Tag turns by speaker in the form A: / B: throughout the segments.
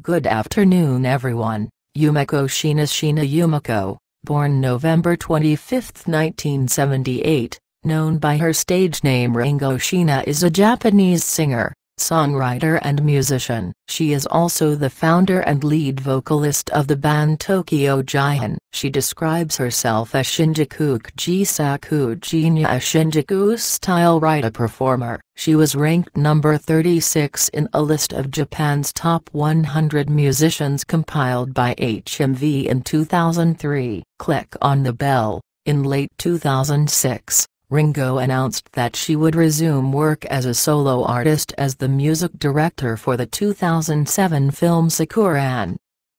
A: Good afternoon everyone, Yumiko Shina Shina Yumiko, born November 25, 1978, known by her stage name Ringo Shina is a Japanese singer, songwriter and musician. She is also the founder and lead vocalist of the band Tokyo Jihen. She describes herself as Shinjuku Jisakujinya a Shinjuku-style writer performer. She was ranked number 36 in a list of Japan's top 100 musicians compiled by HMV in 2003. Click on the bell. In late 2006, Ringo announced that she would resume work as a solo artist as the music director for the 2007 film Sakuran.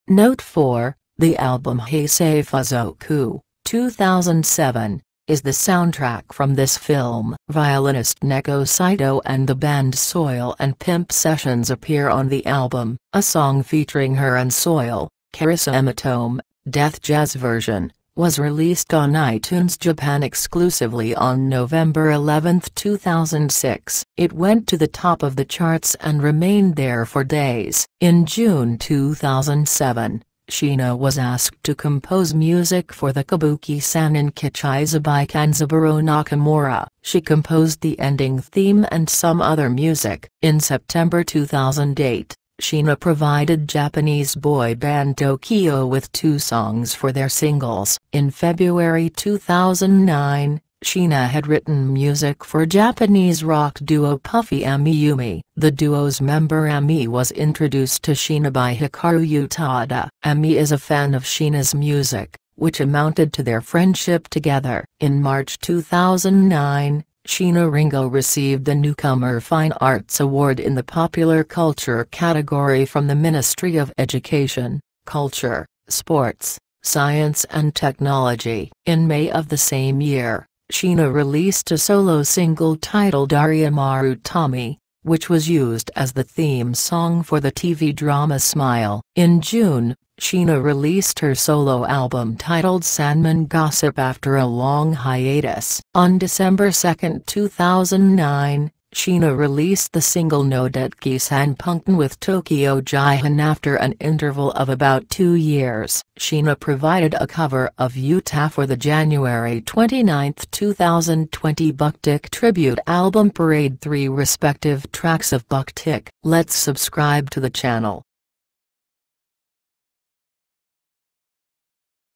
A: Note 4, the album Heisei Fuzoku, 2007, is the soundtrack from this film. Violinist Neko Saito and the band Soil and Pimp Sessions appear on the album. A song featuring her and Soil, Carissa Ematome, Death Jazz version, was released on iTunes Japan exclusively on November 11, 2006. It went to the top of the charts and remained there for days. In June 2007, Shino was asked to compose music for the Kabuki Sanin Kichiza by Kanzaburo Nakamura. She composed the ending theme and some other music. In September 2008, Sheena provided Japanese boy band Tokyo with two songs for their singles. In February 2009, Sheena had written music for Japanese rock duo Puffy Amiyumi. The duo's member Ami was introduced to Sheena by Hikaru Utada. Ami is a fan of Sheena's music, which amounted to their friendship together. In March 2009, Chino Ringo received the Newcomer Fine Arts Award in the Popular Culture category from the Ministry of Education, Culture, Sports, Science and Technology. In May of the same year, Sheena released a solo single titled Ariamaru Tommy, which was used as the theme song for the TV drama Smile. In June, Sheena released her solo album titled Sandman Gossip after a long hiatus. On December 2, 2009, Sheena released the single No Detkisan Punkten with Tokyo Jihan after an interval of about two years. Sheena provided a cover of Utah for the January 29, 2020 Bucktick tribute album Parade 3 respective tracks of Bucktick. Let's subscribe to the channel.